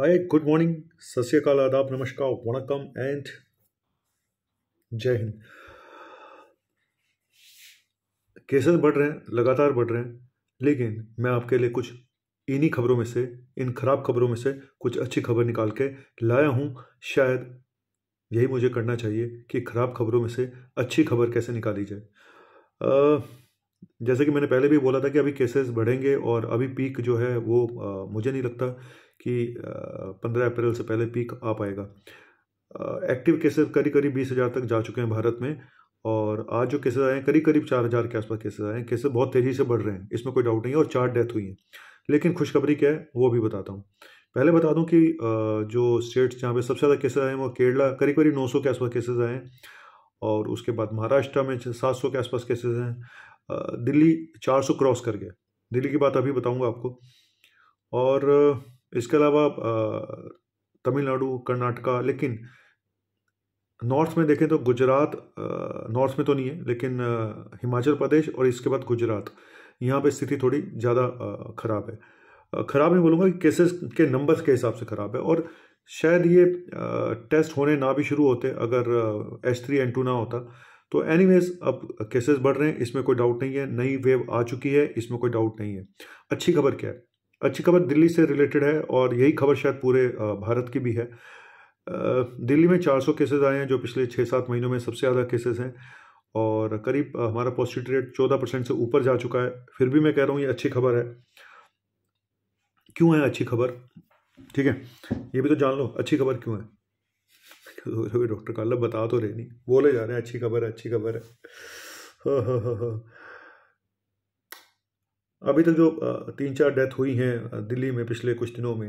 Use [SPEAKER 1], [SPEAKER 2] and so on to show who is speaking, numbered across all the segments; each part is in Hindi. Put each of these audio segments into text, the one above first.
[SPEAKER 1] हाय गुड मॉर्निंग सत्यकाल आदाब नमस्कार वणकम एंड जय हिंद केसेस बढ़ रहे हैं लगातार बढ़ रहे हैं लेकिन मैं आपके लिए कुछ इन्हीं खबरों में से इन खराब खबरों में से कुछ अच्छी खबर निकाल के लाया हूँ शायद यही मुझे करना चाहिए कि खराब खबरों में से अच्छी खबर कैसे निकाली जाए जैसे कि मैंने पहले भी बोला था कि अभी केसेस बढ़ेंगे और अभी पीक जो है वो आ, मुझे नहीं लगता कि पंद्रह अप्रैल से पहले पीक आ पाएगा एक्टिव केसेस करीब करीब बीस हज़ार तक जा चुके हैं भारत में और आज जो केसेस आए हैं करीब करीब चार हज़ार के आसपास केसेस आए हैं केसेस बहुत तेज़ी से बढ़ रहे हैं इसमें कोई डाउट नहीं है और चार डेथ हुई हैं लेकिन खुशखबरी क्या है वो भी बताता हूँ पहले बता दूँ कि जो स्टेट्स जहाँ पे सबसे ज़्यादा केसेस आए हैं वो केरला करीब करीब नौ के आसपास केसेज आए हैं और उसके बाद महाराष्ट्र में सात के आसपास केसेज हैं दिल्ली चार क्रॉस कर गया दिल्ली की बात अभी बताऊँगा आपको और इसके अलावा तमिलनाडु कर्नाटका लेकिन नॉर्थ में देखें तो गुजरात नॉर्थ में तो नहीं है लेकिन हिमाचल प्रदेश और इसके बाद गुजरात यहाँ पे स्थिति थोड़ी ज़्यादा ख़राब है ख़राब नहीं बोलूँगा कि केसेस के नंबर्स के हिसाब से ख़राब है और शायद ये टेस्ट होने ना भी शुरू होते अगर एच थ्री एन टू ना होता तो एनी अब केसेस बढ़ रहे हैं इसमें कोई डाउट नहीं है नई वेव आ चुकी है इसमें कोई डाउट नहीं है अच्छी खबर क्या है अच्छी खबर दिल्ली से रिलेटेड है और यही खबर शायद पूरे भारत की भी है दिल्ली में 400 केसेस आए हैं जो पिछले छः सात महीनों में सबसे ज़्यादा केसेस हैं और करीब हमारा पॉजिटिव रेट चौदह परसेंट से ऊपर जा चुका है फिर भी मैं कह रहा हूँ ये अच्छी खबर है क्यों है अच्छी खबर ठीक है ये भी तो जान लो अच्छी खबर क्यों है डॉक्टर कालब बता तो रहे नहीं बोले जा रहे हैं अच्छी खबर है अच्छी खबर है हाँ, हाँ, हाँ, अभी तक जो तीन चार डेथ हुई हैं दिल्ली में पिछले कुछ दिनों में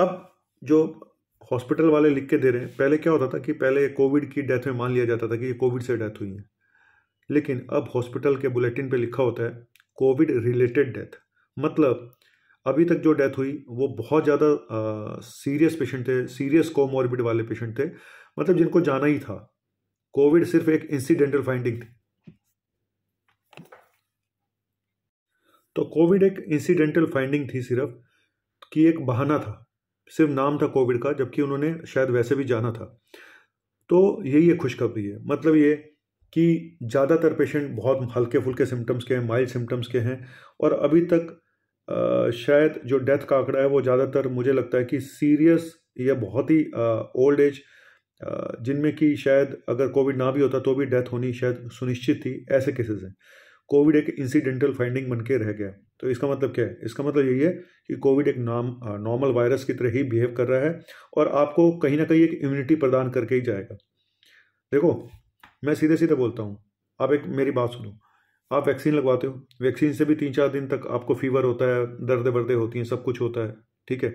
[SPEAKER 1] अब जो हॉस्पिटल वाले लिख के दे रहे हैं पहले क्या होता था कि पहले कोविड की डेथ में मान लिया जाता था कि ये कोविड से डेथ हुई है लेकिन अब हॉस्पिटल के बुलेटिन पे लिखा होता है कोविड रिलेटेड डेथ मतलब अभी तक जो डेथ हुई वो बहुत ज़्यादा सीरियस पेशेंट थे सीरियस कोमॉर्बिड वाले पेशेंट थे मतलब जिनको जाना ही था कोविड सिर्फ एक इंसिडेंटल फाइंडिंग थी तो कोविड एक इंसिडेंटल फाइंडिंग थी सिर्फ कि एक बहाना था सिर्फ नाम था कोविड का जबकि उन्होंने शायद वैसे भी जाना था तो यही एक खुशखबरी है मतलब ये कि ज़्यादातर पेशेंट बहुत हल्के फुल्के सिम्टम्स के हैं माइल्ड सिम्टम्स के हैं और अभी तक आ, शायद जो डेथ का आंकड़ा है वो ज़्यादातर मुझे लगता है कि सीरियस या बहुत ही ओल्ड एज जिनमें कि शायद अगर कोविड ना भी होता तो भी डेथ होनी शायद सुनिश्चित थी ऐसे केसेस हैं कोविड एक इंसिडेंटल फाइंडिंग बन के रह गया तो इसका मतलब क्या है इसका मतलब यही है कि कोविड एक नाम नॉर्मल वायरस की तरह ही बिहेव कर रहा है और आपको कहीं ना कहीं एक इम्यूनिटी प्रदान करके ही जाएगा देखो मैं सीधे सीधे बोलता हूँ आप एक मेरी बात सुनो आप वैक्सीन लगवाते हो वैक्सीन से भी तीन चार दिन तक आपको फीवर होता है दर्द बर्दे होती हैं सब कुछ होता है ठीक है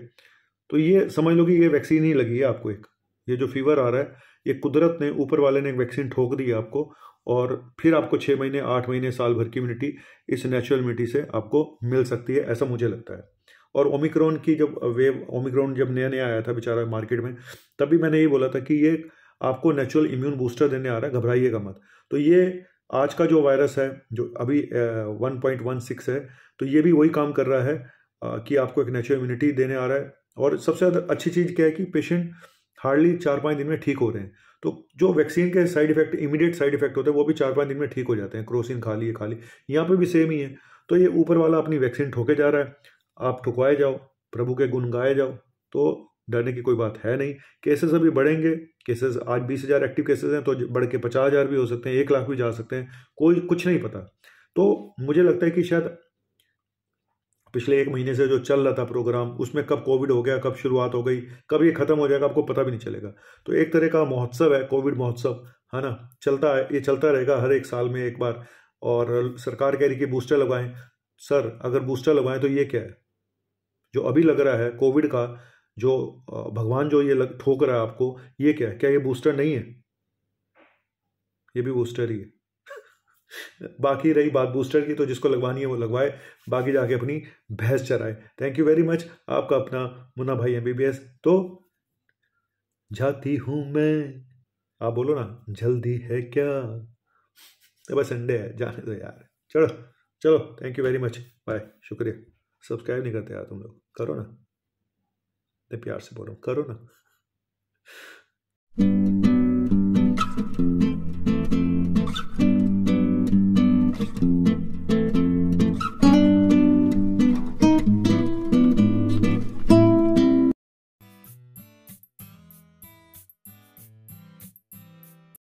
[SPEAKER 1] तो ये समझ लो कि ये वैक्सीन ही लगी है आपको एक ये जो फीवर आ रहा है ये कुदरत ने ऊपर वाले ने एक वैक्सीन ठोक दी आपको और फिर आपको छः महीने आठ महीने साल भर की इम्यूनिटी इस नेचुरल इम्यूनिटी से आपको मिल सकती है ऐसा मुझे लगता है और ओमिक्रॉन की जब वेव ओमिक्रॉन जब नया नया आया था बेचारा मार्केट में तभी मैंने ये बोला था कि ये आपको नेचुरल इम्यून बूस्टर देने आ रहा है घबराइएगा मत तो ये आज का जो वायरस है जो अभी वन पॉइंट वन सिक्स है तो ये भी वही काम कर रहा है कि आपको एक नेचुरल इम्यूनिटी देने आ रहा है और सबसे ज़्यादा अच्छी चीज़ क्या है कि पेशेंट हार्डली चार पाँच दिन में ठीक हो रहे हैं तो जो वैक्सीन के side effect immediate side effect होते हैं वो भी चार पाँच दिन में ठीक हो जाते हैं क्रोसिन खा लिए खा ली यहाँ पर भी सेम ही है तो ये ऊपर वाला अपनी वैक्सीन ठोके जा रहा है आप ठुकवाए जाओ प्रभु के गुण गाए जाओ तो डरने की कोई बात है नहीं केसेस अभी बढ़ेंगे केसेस आज बीस हज़ार एक्टिव केसेस हैं तो बढ़ के पचास हज़ार भी हो सकते हैं एक लाख भी जा सकते हैं कोई कुछ नहीं पता तो मुझे लगता है कि शायद पिछले एक महीने से जो चल रहा था प्रोग्राम उसमें कब कोविड हो गया कब शुरुआत हो गई कब ये ख़त्म हो जाएगा आपको पता भी नहीं चलेगा तो एक तरह का महोत्सव है कोविड महोत्सव है ना चलता है ये चलता रहेगा हर एक साल में एक बार और सरकार कह रही कि बूस्टर लगवाएं सर अगर बूस्टर लगवाएं तो ये क्या है जो अभी लग रहा है कोविड का जो भगवान जो ये लग ठोक रहा है आपको ये क्या है क्या ये बूस्टर नहीं है ये भी बूस्टर ही है बाकी रही बात बूस्टर की तो जिसको लगवानी है वो लगवाए बाकी जाके अपनी भैंस चराए थैंक यू वेरी मच आपका अपना मुन्ना भाई एम तो जाती हूँ मैं आप बोलो ना जल्दी है क्या तो बस संडे है जाने दो यार चलो चलो thank you very much bye शुक्रिया सब्सक्राइब नहीं करते यार तुम लोग करो ना इतने प्यार से बोलो करो ना